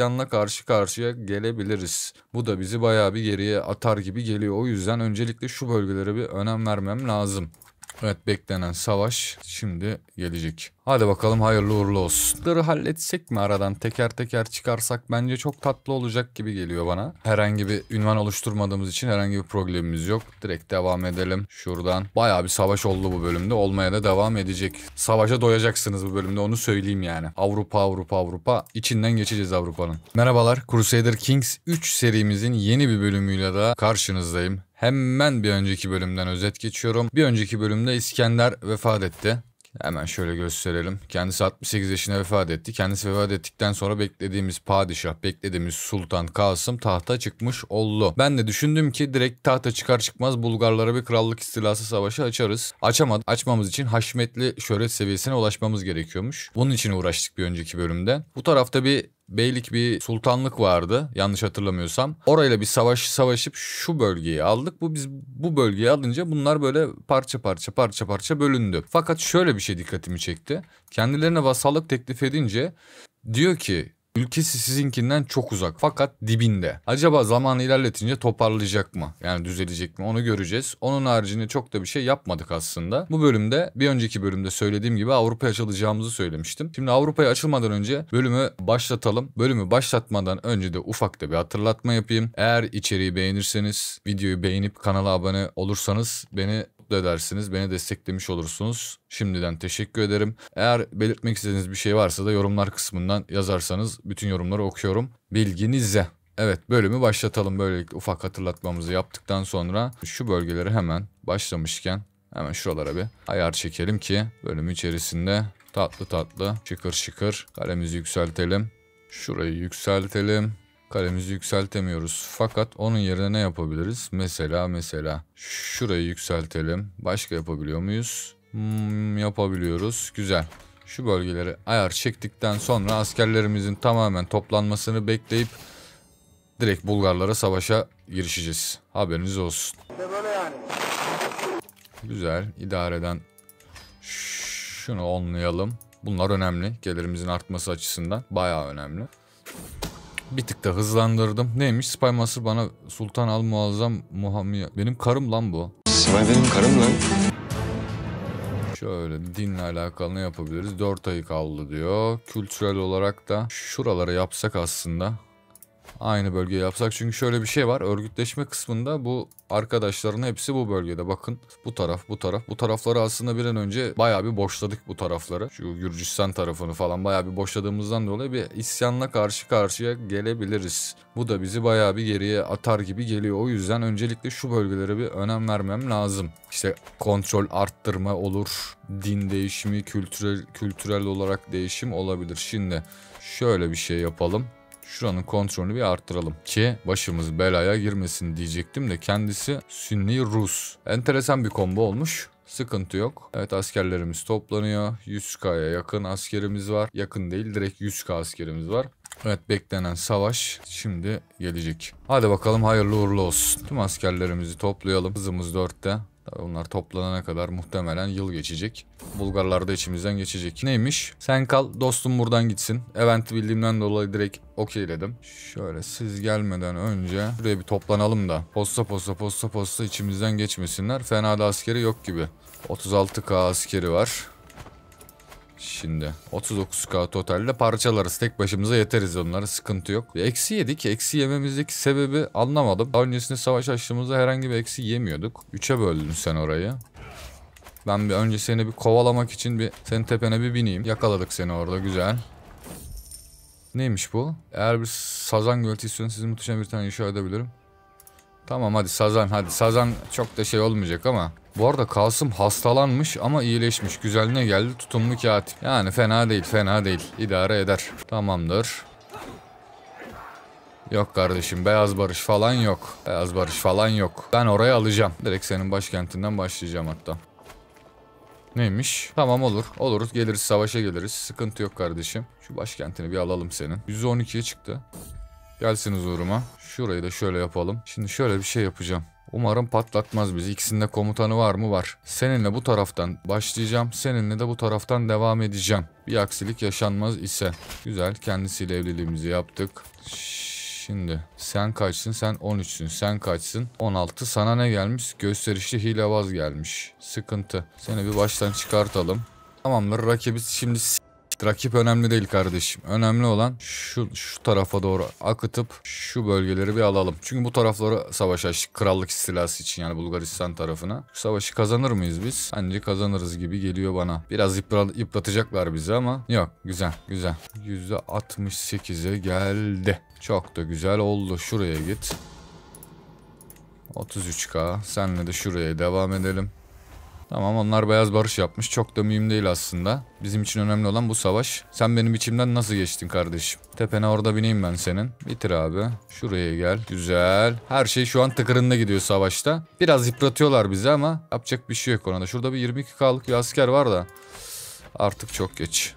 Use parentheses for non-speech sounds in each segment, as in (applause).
isyanla karşı karşıya gelebiliriz. Bu da bizi bayağı bir geriye atar gibi geliyor. O yüzden öncelikle şu bölgelere bir önem vermem lazım. Evet beklenen savaş şimdi gelecek. Hadi bakalım hayırlı uğurlu olsun. Bunları halletsek mi aradan teker teker çıkarsak bence çok tatlı olacak gibi geliyor bana. Herhangi bir ünvan oluşturmadığımız için herhangi bir problemimiz yok. Direkt devam edelim şuradan. Baya bir savaş oldu bu bölümde. Olmaya da devam edecek. Savaşa doyacaksınız bu bölümde onu söyleyeyim yani. Avrupa Avrupa Avrupa içinden geçeceğiz Avrupa'nın. Merhabalar Crusader Kings 3 serimizin yeni bir bölümüyle de karşınızdayım. Hemen bir önceki bölümden özet geçiyorum. Bir önceki bölümde İskender vefat etti. Hemen şöyle gösterelim. Kendisi 68 yaşına vefat etti. Kendisi vefat ettikten sonra beklediğimiz padişah, beklediğimiz sultan Kasım tahta çıkmış oldu. Ben de düşündüm ki direkt tahta çıkar çıkmaz Bulgarlara bir krallık istilası savaşı açarız. Açamadı. Açmamız için Haşmetli şöhret seviyesine ulaşmamız gerekiyormuş. Bunun için uğraştık bir önceki bölümde. Bu tarafta bir beylik bir sultanlık vardı yanlış hatırlamıyorsam. Orayla bir savaş savaşıp şu bölgeyi aldık. Bu biz bu bölgeyi alınca bunlar böyle parça parça parça parça bölündü. Fakat şöyle bir şey dikkatimi çekti. Kendilerine vasallık teklif edince diyor ki Ülkesi sizinkinden çok uzak fakat dibinde. Acaba zaman ilerletince toparlayacak mı? Yani düzelecek mi? Onu göreceğiz. Onun haricinde çok da bir şey yapmadık aslında. Bu bölümde bir önceki bölümde söylediğim gibi Avrupa'ya açılacağımızı söylemiştim. Şimdi Avrupa'ya açılmadan önce bölümü başlatalım. Bölümü başlatmadan önce de ufak da bir hatırlatma yapayım. Eğer içeriği beğenirseniz, videoyu beğenip kanala abone olursanız beni mutlu edersiniz. Beni desteklemiş olursunuz. Şimdiden teşekkür ederim. Eğer belirtmek istediğiniz bir şey varsa da yorumlar kısmından yazarsanız bütün yorumları okuyorum. Bilginize. Evet bölümü başlatalım. Böylelikle ufak hatırlatmamızı yaptıktan sonra şu bölgeleri hemen başlamışken hemen şuralara bir ayar çekelim ki bölüm içerisinde tatlı tatlı şıkır şıkır kalemizi yükseltelim. Şurayı yükseltelim. Kalemizi yükseltemiyoruz. Fakat onun yerine ne yapabiliriz? Mesela mesela şurayı yükseltelim. Başka yapabiliyor muyuz? Hmm, yapabiliyoruz. Güzel. Şu bölgeleri ayar çektikten sonra askerlerimizin tamamen toplanmasını bekleyip direkt Bulgarlara savaşa girişeceğiz. Haberiniz olsun. Güzel. İdareden şunu onlayalım. Bunlar önemli. Gelirimizin artması açısından bayağı önemli bir tık da hızlandırdım. Neymiş? Spy Master bana Sultan Al Muazzam Muhammed. Benim karım lan bu. Spy benim karım lan. Şöyle dinle alakalı ne yapabiliriz? 4 ayı kaldı diyor. Kültürel olarak da şuraları yapsak aslında Aynı bölgeyi yapsak. Çünkü şöyle bir şey var. Örgütleşme kısmında bu arkadaşların hepsi bu bölgede. Bakın bu taraf, bu taraf. Bu tarafları aslında bir an önce bayağı bir boşladık bu tarafları. Şu Gürcistan tarafını falan bayağı bir boşladığımızdan dolayı bir isyanla karşı karşıya gelebiliriz. Bu da bizi bayağı bir geriye atar gibi geliyor. O yüzden öncelikle şu bölgelere bir önem vermem lazım. İşte kontrol arttırma olur. Din değişimi, kültürel, kültürel olarak değişim olabilir. Şimdi şöyle bir şey yapalım şuranın kontrolünü bir arttıralım ki başımız belaya girmesin diyecektim de kendisi Sünni Rus. Enteresan bir kombo olmuş. Sıkıntı yok. Evet askerlerimiz toplanıyor. 100k'ya yakın askerimiz var. Yakın değil direkt 100k askerimiz var. Evet beklenen savaş şimdi gelecek. Hadi bakalım hayırlı uğurlu olsun. Tüm askerlerimizi toplayalım. Hızımız 4'te onlar toplanana kadar muhtemelen yıl geçecek. Bulgarlar da içimizden geçecek. Neymiş? Sen kal dostum buradan gitsin. Event'i bildiğimden dolayı direkt okey dedim. Şöyle siz gelmeden önce buraya bir toplanalım da. Posta posta posta posta içimizden geçmesinler. Fena da askeri yok gibi. 36k askeri var. Şimdi 39k totalde parçalarız. Tek başımıza yeteriz onlara. Sıkıntı yok. Eksi yedik. Eksi yememizdeki sebebi anlamadım. Daha öncesinde savaş açtığımızda herhangi bir eksi yemiyorduk. 3'e böldün sen orayı. Ben bir önce seni bir kovalamak için bir senin tepene bir bineyim. Yakaladık seni orada güzel. Neymiş bu? Eğer bir sazan göleti istiyorsanız sizin muhteşem bir tane inşa edebilirim. Tamam hadi Sazan hadi. Sazan çok da şey olmayacak ama. Bu arada Kasım hastalanmış ama iyileşmiş. Güzeline geldi tutumlu katip. Yani fena değil fena değil. İdare eder. Tamamdır. Yok kardeşim beyaz barış falan yok. Beyaz barış falan yok. Ben oraya alacağım. Direkt senin başkentinden başlayacağım hatta. Neymiş? Tamam olur. Oluruz geliriz savaşa geliriz. Sıkıntı yok kardeşim. Şu başkentini bir alalım senin. 112'ye çıktı. Gelsiniz uğruma. Şurayı da şöyle yapalım. Şimdi şöyle bir şey yapacağım. Umarım patlatmaz bizi. İkisinde komutanı var mı? Var. Seninle bu taraftan başlayacağım. Seninle de bu taraftan devam edeceğim. Bir aksilik yaşanmaz ise. Güzel. Kendisiyle evliliğimizi yaptık. Şimdi sen kaçsın sen 13'sün sen kaçsın 16 sana ne gelmiş gösterişli hilebaz gelmiş sıkıntı seni bir baştan çıkartalım tamamdır rakibi şimdi Evet rakip önemli değil kardeşim. Önemli olan şu, şu tarafa doğru akıtıp şu bölgeleri bir alalım. Çünkü bu tarafları savaş açtık. Krallık istilası için yani Bulgaristan tarafına. Bu savaşı kazanır mıyız biz? Bence kazanırız gibi geliyor bana. Biraz yıpra, yıpratacaklar bizi ama yok güzel güzel. %68'e geldi. Çok da güzel oldu. Şuraya git. 33k. Senle de şuraya devam edelim. Tamam onlar beyaz barış yapmış. Çok da mühim değil aslında. Bizim için önemli olan bu savaş. Sen benim içimden nasıl geçtin kardeşim? Tepene orada bineyim ben senin. Bitir abi. Şuraya gel. Güzel. Her şey şu an tıkırında gidiyor savaşta. Biraz yıpratıyorlar bizi ama yapacak bir şey yok ona da. Şurada bir 22K'lık bir asker var da. Artık çok geç.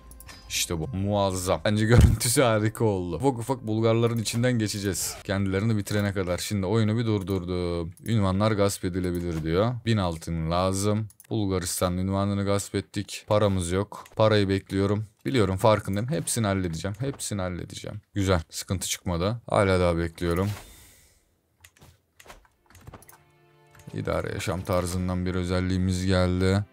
İşte bu. Muazzam. Bence görüntüsü harika oldu. Ufak ufak Bulgarların içinden geçeceğiz. Kendilerini bitirene kadar. Şimdi oyunu bir durdurdum. Ünvanlar gasp edilebilir diyor. 1000 altın lazım. Bulgaristan ünvanını gasp ettik. Paramız yok. Parayı bekliyorum. Biliyorum farkındayım. Hepsini halledeceğim. Hepsini halledeceğim. Güzel. Sıkıntı çıkmadı. Hala daha bekliyorum. İdare yaşam tarzından bir özelliğimiz geldi.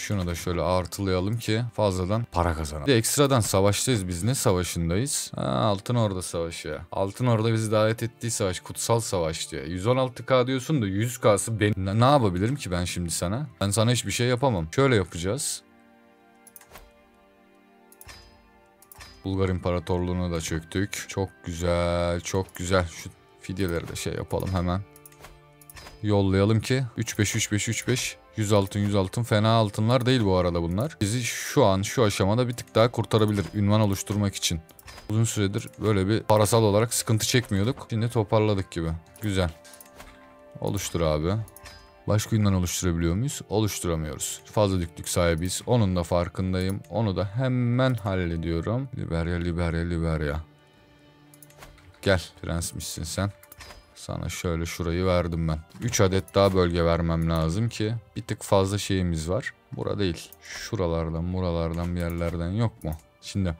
Şunu da şöyle artılayalım ki fazladan para kazanalım. Bir ekstradan savaştayız biz. Ne savaşındayız? Ha, Altın orada Savaşı. Altın orada bizi davet ettiği savaş. Kutsal Savaş diye. 116k diyorsun da 100k'sı ben Ne, ne yapabilirim ki ben şimdi sana? Ben sana hiçbir şey yapamam. Şöyle yapacağız. Bulgar İmparatorluğunu da çöktük. Çok güzel, çok güzel. Şu fidyeleri de şey yapalım hemen. Yollayalım ki 3-5-3-5-3-5 100 altın 100 altın fena altınlar değil bu arada bunlar. Bizi şu an şu aşamada bir tık daha kurtarabilir ünvan oluşturmak için. Uzun süredir böyle bir parasal olarak sıkıntı çekmiyorduk. Şimdi toparladık gibi. Güzel. Oluştur abi. Başka ünvan oluşturabiliyor muyuz? Oluşturamıyoruz. Fazla düklük sahibiyiz. Onun da farkındayım. Onu da hemen hallediyorum. Liberya, Liberya, Liberya. Gel prensmişsin sen. Sana şöyle şurayı verdim ben. 3 adet daha bölge vermem lazım ki bir tık fazla şeyimiz var. Bura değil. Şuralardan, buralardan bir yerlerden yok mu? Şimdi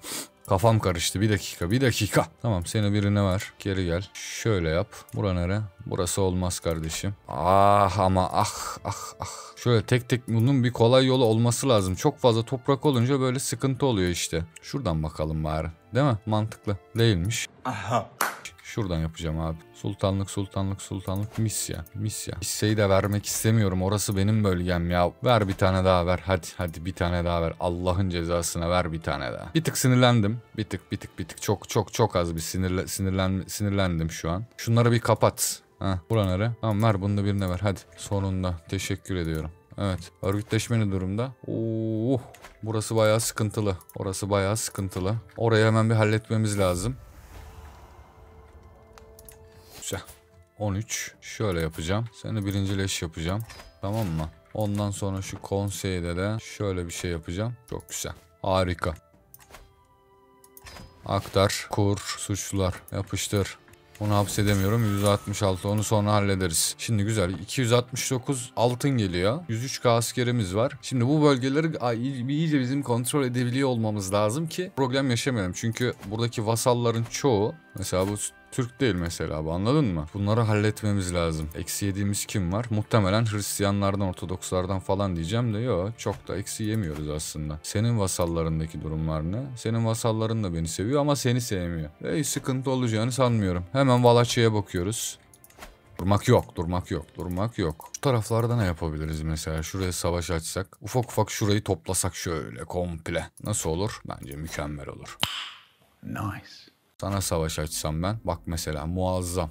kafam karıştı. Bir dakika, bir dakika. Tamam seni birine ver. Geri gel. Şöyle yap. Bura nere? Burası olmaz kardeşim. Ah ama ah ah ah. Şöyle tek tek bunun bir kolay yolu olması lazım. Çok fazla toprak olunca böyle sıkıntı oluyor işte. Şuradan bakalım bari. Değil mi? Mantıklı. Değilmiş. Aha. Şuradan yapacağım abi. Sultanlık, sultanlık, sultanlık. Mis ya, mis ya. Hisseyi de vermek istemiyorum. Orası benim bölgem ya. Ver bir tane daha ver. Hadi, hadi bir tane daha ver. Allah'ın cezasına ver bir tane daha. Bir tık sinirlendim. Bir tık, bir tık, bir tık. Çok, çok, çok az bir sinirle, sinirlen, sinirlendim şu an. Şunları bir kapat. Heh, buraları. Tamam ver bunu da birine ver. Hadi. Sonunda. Teşekkür ediyorum. Evet. Örgütleşmeni durumda. Oo, burası bayağı sıkıntılı. Orası bayağı sıkıntılı. Orayı hemen bir halletmemiz lazım. Güzel. 13. Şöyle yapacağım. Seni birinci leş yapacağım. Tamam mı? Ondan sonra şu konseyde de şöyle bir şey yapacağım. Çok güzel. Harika. Aktar, kur, suçlular, yapıştır. Onu hapsedemiyorum. 166 onu sonra hallederiz. Şimdi güzel. 269 altın geliyor. 103 askerimiz var. Şimdi bu bölgeleri iyice bizim kontrol edebiliyor olmamız lazım ki problem yaşamayalım. Çünkü buradaki vasalların çoğu mesela bu Türk değil mesela bu anladın mı? Bunları halletmemiz lazım. Eksi yediğimiz kim var? Muhtemelen Hristiyanlardan, Ortodokslardan falan diyeceğim de yok. Çok da eksi yemiyoruz aslında. Senin vasallarındaki durumlar ne? Senin vasalların da beni seviyor ama seni sevmiyor. Ey sıkıntı olacağını sanmıyorum. Hemen Valaçya'ya bakıyoruz. Durmak yok, durmak yok, durmak yok. Şu taraflarda ne yapabiliriz mesela? Şuraya savaş açsak, ufak ufak şurayı toplasak şöyle komple. Nasıl olur? Bence mükemmel olur. Nice. Sana savaş açsam ben. Bak mesela muazzam.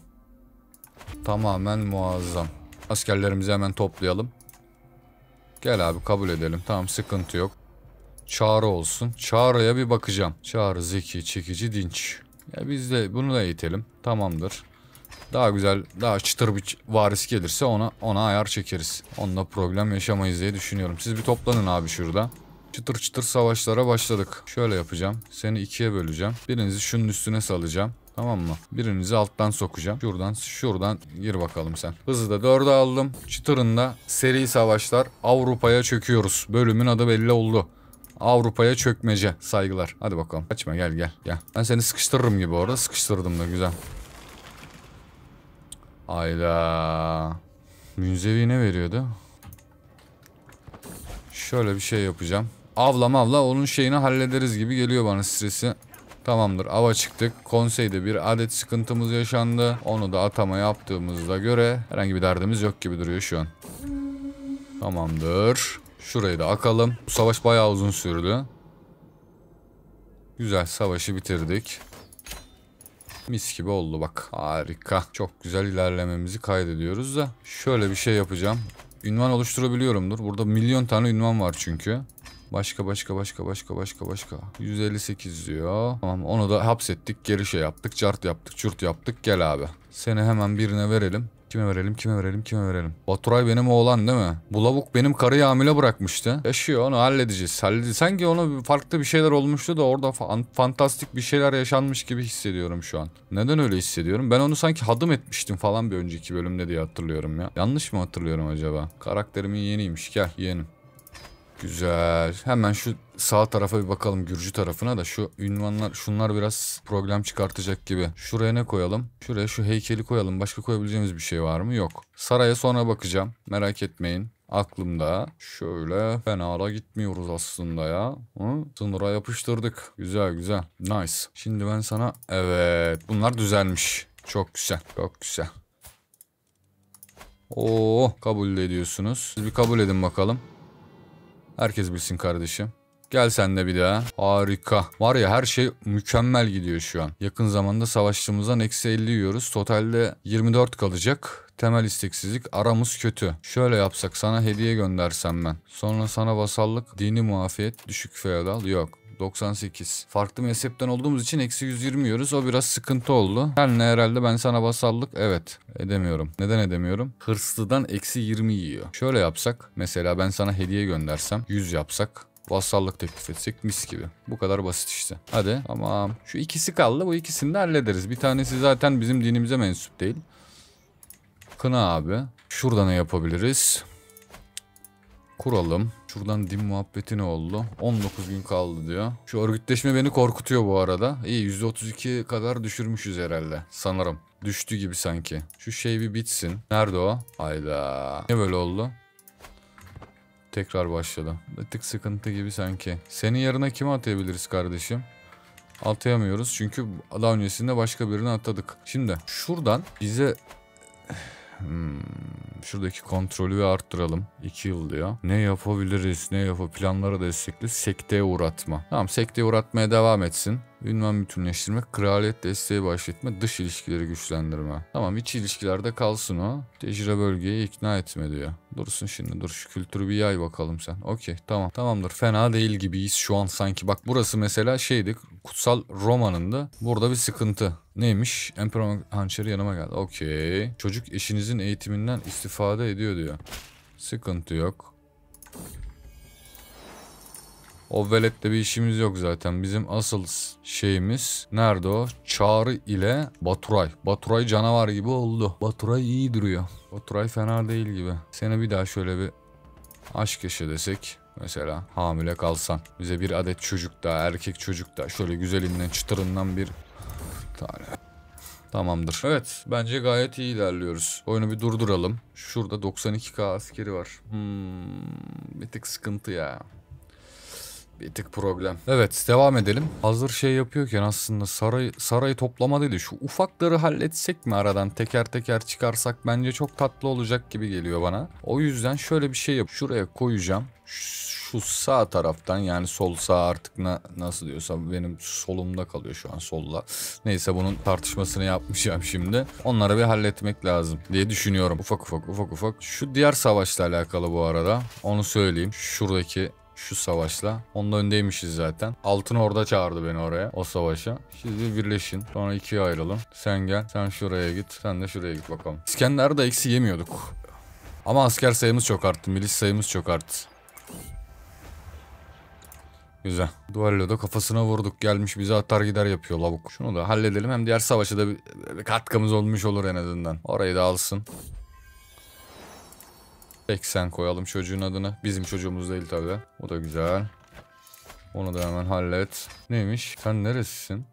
Tamamen muazzam. Askerlerimizi hemen toplayalım. Gel abi kabul edelim. Tamam sıkıntı yok. Çağrı olsun. Çağrı'ya bir bakacağım. Çağrı zeki, çekici, dinç. Ya biz de bunu da eğitelim. Tamamdır. Daha güzel, daha çıtır bir varis gelirse ona ona ayar çekeriz. Onunla problem yaşamayız diye düşünüyorum. Siz bir toplanın abi şurada çıtır çıtır savaşlara başladık. Şöyle yapacağım. Seni ikiye böleceğim. Birinizi şunun üstüne salacağım. Tamam mı? Birinizi alttan sokacağım. Şuradan şuradan gir bakalım sen. Hızı da dörde aldım. Çıtırında seri savaşlar Avrupa'ya çöküyoruz. Bölümün adı belli oldu. Avrupa'ya çökmece. Saygılar. Hadi bakalım. Kaçma gel gel gel. Ben seni sıkıştırırım gibi orada. Sıkıştırdım da güzel. Ayda. Münzevi ne veriyordu? Şöyle bir şey yapacağım. Avla mavla onun şeyini hallederiz gibi geliyor bana stresi. Tamamdır ava çıktık. Konseyde bir adet sıkıntımız yaşandı. Onu da atama yaptığımızda göre herhangi bir derdimiz yok gibi duruyor şu an. Tamamdır. Şurayı da akalım. Bu savaş bayağı uzun sürdü. Güzel savaşı bitirdik. Mis gibi oldu bak. Harika. Çok güzel ilerlememizi kaydediyoruz da. Şöyle bir şey yapacağım. Ünvan oluşturabiliyorumdur. Burada milyon tane ünvan var çünkü. Başka başka başka başka başka başka. 158 diyor. Tamam onu da hapsettik. Geri şey yaptık. Cart yaptık. Çurt yaptık. Gel abi. Seni hemen birine verelim. Kime verelim kime verelim kime verelim. Baturay benim oğlan değil mi? Bu benim karıyı hamile bırakmıştı. Yaşıyor onu halledeceğiz. Halledeceğiz. Sanki ona farklı bir şeyler olmuştu da orada fan fantastik bir şeyler yaşanmış gibi hissediyorum şu an. Neden öyle hissediyorum? Ben onu sanki hadım etmiştim falan bir önceki bölümde diye hatırlıyorum ya. Yanlış mı hatırlıyorum acaba? Karakterimin yeniymiş gel yeğenim. Güzel. Hemen şu sağ tarafa bir bakalım Gürcü tarafına da şu ünvanlar şunlar biraz problem çıkartacak gibi. Şuraya ne koyalım? Şuraya şu heykeli koyalım. Başka koyabileceğimiz bir şey var mı? Yok. Saraya sonra bakacağım. Merak etmeyin aklımda. Şöyle fena da gitmiyoruz aslında ya. Hı? Sınıra yapıştırdık. Güzel güzel. Nice. Şimdi ben sana evet bunlar düzelmiş. Çok güzel. Çok güzel. Oo kabul ediyorsunuz. Siz bir kabul edin bakalım. Herkes bilsin kardeşim. Gel sen de bir daha. Harika. Var ya her şey mükemmel gidiyor şu an. Yakın zamanda savaştığımızdan eksi 50 yiyoruz. Totalde 24 kalacak. Temel isteksizlik aramız kötü. Şöyle yapsak sana hediye göndersem ben. Sonra sana vasallık, dini muafiyet, düşük feodal yok. 98. Farklı mezhepten olduğumuz için eksi 120 yiyoruz. O biraz sıkıntı oldu. Her ne herhalde ben sana basallık. Evet. Edemiyorum. Neden edemiyorum? Hırslıdan eksi 20 yiyor. Şöyle yapsak. Mesela ben sana hediye göndersem. 100 yapsak vassallık teklif etsek mis gibi. Bu kadar basit işte. Hadi tamam. Şu ikisi kaldı bu ikisini de hallederiz. Bir tanesi zaten bizim dinimize mensup değil. Kına abi. Şurada ne yapabiliriz? Kuralım. Şuradan din muhabbeti ne oldu? 19 gün kaldı diyor. Şu örgütleşme beni korkutuyor bu arada. İyi %32 kadar düşürmüşüz herhalde sanırım. Düştü gibi sanki. Şu şey bir bitsin. Nerede o? Hayda. Ne böyle oldu? Tekrar başladı. Bir tık sıkıntı gibi sanki. Senin yerine kimi atayabiliriz kardeşim? Atayamıyoruz çünkü daha öncesinde başka birini atadık. Şimdi şuradan bize Hmm, şuradaki kontrolü bir arttıralım. 2 yıl diyor. Ne yapabiliriz? Ne yapı planları destekli? Sekteye uğratma. Tamam sekteye uğratmaya devam etsin. Ünvan bütünleştirme, kraliyet desteği başlatma, dış ilişkileri güçlendirme. Tamam iç ilişkilerde kalsın o. Tecrübe bölgeyi ikna etme diyor. Dursun şimdi dur şu kültürü bir yay bakalım sen. Okey tamam tamamdır fena değil gibiyiz şu an sanki. Bak burası mesela şeydi kutsal Roma'nın da burada bir sıkıntı. Neymiş? Emperor hançeri yanıma geldi. Okey. Çocuk eşinizin eğitiminden istifade ediyor diyor. Sıkıntı yok. O veletle bir işimiz yok zaten. Bizim asıl şeyimiz nerede o? Çağrı ile Baturay. Baturay canavar gibi oldu. Baturay iyi duruyor. Baturay fena değil gibi. Seni bir daha şöyle bir aşk yaşa desek. Mesela hamile kalsan. Bize bir adet çocuk da erkek çocuk da şöyle güzelinden çıtırından bir tane. Tamamdır. Evet bence gayet iyi ilerliyoruz. Oyunu bir durduralım. Şurada 92k askeri var. Hmm, bir tık sıkıntı ya bir tık problem. Evet devam edelim. Hazır şey yapıyorken aslında saray, sarayı toplamadıydı. Şu ufakları halletsek mi aradan teker teker çıkarsak bence çok tatlı olacak gibi geliyor bana. O yüzden şöyle bir şey yap. Şuraya koyacağım. Şu sağ taraftan yani sol sağ artık na, nasıl diyorsa benim solumda kalıyor şu an solla. Neyse bunun tartışmasını yapmayacağım şimdi. Onları bir halletmek lazım diye düşünüyorum. Ufak ufak ufak ufak. Şu diğer savaşla alakalı bu arada. Onu söyleyeyim. Şuradaki şu savaşla. Onda öndeymişiz zaten. Altın orada çağırdı beni oraya o savaşa. Şimdi birleşin. Sonra ikiye ayrılın. Sen gel. Sen şuraya git. Sen de şuraya git bakalım. İskender'de eksi yemiyorduk. Ama asker sayımız çok arttı. Milis sayımız çok arttı. Güzel. Duello'da kafasına vurduk. Gelmiş bize atar gider yapıyor lavuk. Şunu da halledelim. Hem diğer savaşa da bir katkımız olmuş olur en azından. Orayı da alsın. 80 koyalım çocuğun adını. Bizim çocuğumuz değil tabi. O da güzel. Onu da hemen hallet. Neymiş? Sen neresisin?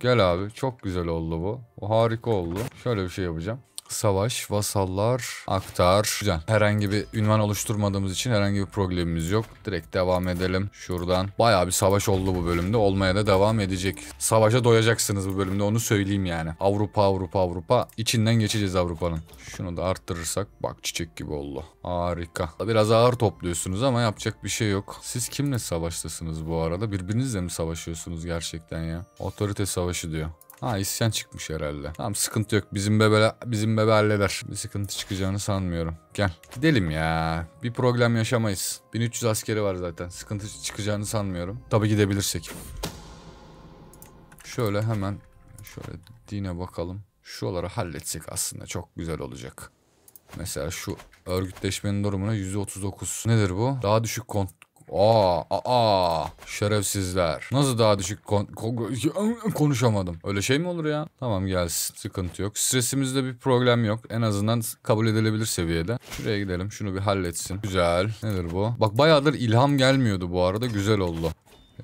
Gel abi. Çok güzel oldu bu. O harika oldu. Şöyle bir şey yapacağım savaş, vasallar, aktar. Güzel. Herhangi bir ünvan oluşturmadığımız için herhangi bir problemimiz yok. Direkt devam edelim şuradan. baya bir savaş oldu bu bölümde. Olmaya da devam edecek. Savaşa doyacaksınız bu bölümde onu söyleyeyim yani. Avrupa, Avrupa, Avrupa. İçinden geçeceğiz Avrupa'nın. Şunu da arttırırsak bak çiçek gibi oldu. Harika. Biraz ağır topluyorsunuz ama yapacak bir şey yok. Siz kimle savaştasınız bu arada? Birbirinizle mi savaşıyorsunuz gerçekten ya? Otorite savaşı diyor. Ha isyan çıkmış herhalde. Tamam sıkıntı yok. Bizim bebe bizim bebe halleder. Bir sıkıntı çıkacağını sanmıyorum. Gel. Gidelim ya. Bir problem yaşamayız. 1300 askeri var zaten. Sıkıntı çıkacağını sanmıyorum. Tabi gidebilirsek. Şöyle hemen şöyle dine bakalım. Şuraları halletsek aslında çok güzel olacak. Mesela şu örgütleşmenin durumuna %39. Nedir bu? Daha düşük kont Aa, aa, şerefsizler. Nasıl daha düşük kon kon (laughs) konuşamadım. Öyle şey mi olur ya? Tamam gelsin. Sıkıntı yok. Stresimizde bir problem yok. En azından kabul edilebilir seviyede. Şuraya gidelim. Şunu bir halletsin. Güzel. Nedir bu? Bak bayağıdır ilham gelmiyordu bu arada. Güzel oldu.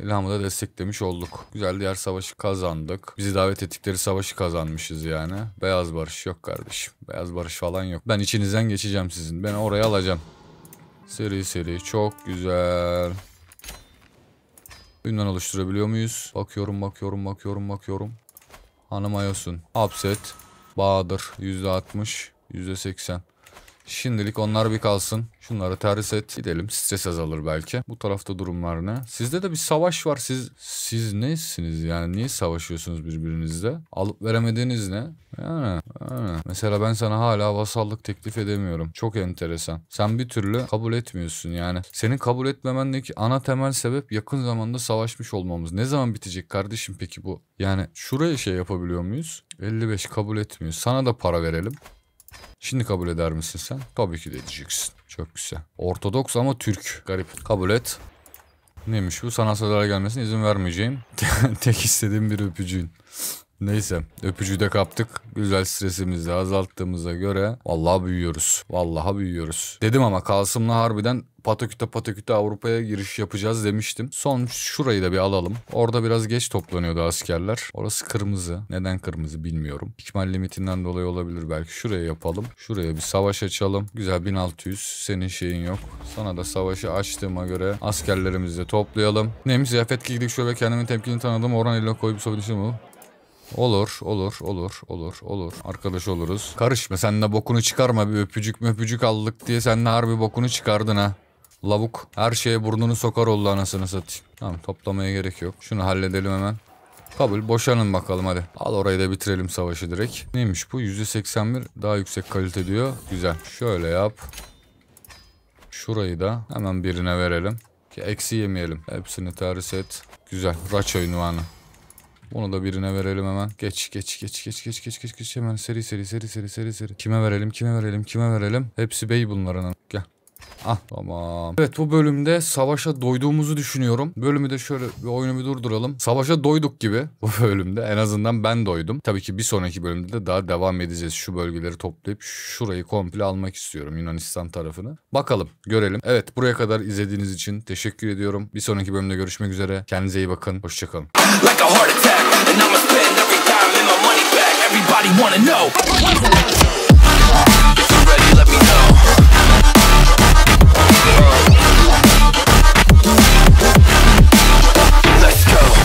İlham'ı da desteklemiş olduk. Güzel diğer savaşı kazandık. Bizi davet ettikleri savaşı kazanmışız yani. Beyaz barış yok kardeşim. Beyaz barış falan yok. Ben içinizden geçeceğim sizin. Ben oraya alacağım. Seri seri. Çok güzel. Ünlem oluşturabiliyor muyuz? Bakıyorum, bakıyorum, bakıyorum, bakıyorum. Hanım Ayosun. Upset. Bahadır. %60. %80. Şimdilik onlar bir kalsın. Şunları terhis et. Gidelim. Stres azalır belki. Bu tarafta durumlar ne? Sizde de bir savaş var. Siz siz nesiniz yani? Niye savaşıyorsunuz birbirinizle? Alıp veremediğiniz ne? Yani, yani. Mesela ben sana hala vasallık teklif edemiyorum. Çok enteresan. Sen bir türlü kabul etmiyorsun yani. Senin kabul etmemendeki ana temel sebep yakın zamanda savaşmış olmamız. Ne zaman bitecek kardeşim peki bu? Yani şuraya şey yapabiliyor muyuz? 55 kabul etmiyor. Sana da para verelim. Şimdi kabul eder misin sen? Tabii ki de edeceksin. Çok güzel. Ortodoks ama Türk. Garip. Kabul et. Neymiş bu? Sanatseverlere gelmesine izin vermeyeceğim. (laughs) Tek istediğim bir öpücüğün. Neyse öpücüğü de kaptık. Güzel stresimizi de azalttığımıza göre vallahi büyüyoruz. Vallahi büyüyoruz. Dedim ama Kasım'la harbiden pataküte pataküte Avrupa'ya giriş yapacağız demiştim. Son şurayı da bir alalım. Orada biraz geç toplanıyordu askerler. Orası kırmızı. Neden kırmızı bilmiyorum. İkmal limitinden dolayı olabilir belki. Şuraya yapalım. Şuraya bir savaş açalım. Güzel 1600. Senin şeyin yok. Sana da savaşı açtığıma göre askerlerimizi de toplayalım. Neymiş ziyafet giydik şöyle kendimin temkinli tanıdım. Oran ile koyup sohbetini bu. Olur, olur, olur, olur, olur. Arkadaş oluruz. Karışma sen de bokunu çıkarma bir öpücük öpücük aldık diye sen de harbi bokunu çıkardın ha. Lavuk her şeye burnunu sokar oldu anasını satayım. Tamam toplamaya gerek yok. Şunu halledelim hemen. Kabul boşanın bakalım hadi. Al orayı da bitirelim savaşı direkt. Neymiş bu? %81 daha yüksek kalite diyor. Güzel. Şöyle yap. Şurayı da hemen birine verelim. Ki eksi yemeyelim. Hepsini terhis et. Güzel. Raça ünvanı. Bunu da birine verelim hemen. Geç geç geç geç geç geç geç geç hemen seri seri seri seri seri seri. Kime verelim kime verelim kime verelim. Hepsi bey bunların. Gel. Ah tamam. Evet bu bölümde savaşa doyduğumuzu düşünüyorum. Bölümü de şöyle bir oyunu bir durduralım. Savaşa doyduk gibi bu bölümde. En azından ben doydum. Tabii ki bir sonraki bölümde de daha devam edeceğiz. Şu bölgeleri toplayıp şurayı komple almak istiyorum Yunanistan tarafını. Bakalım görelim. Evet buraya kadar izlediğiniz için teşekkür ediyorum. Bir sonraki bölümde görüşmek üzere. Kendinize iyi bakın. Hoşçakalın. Like go.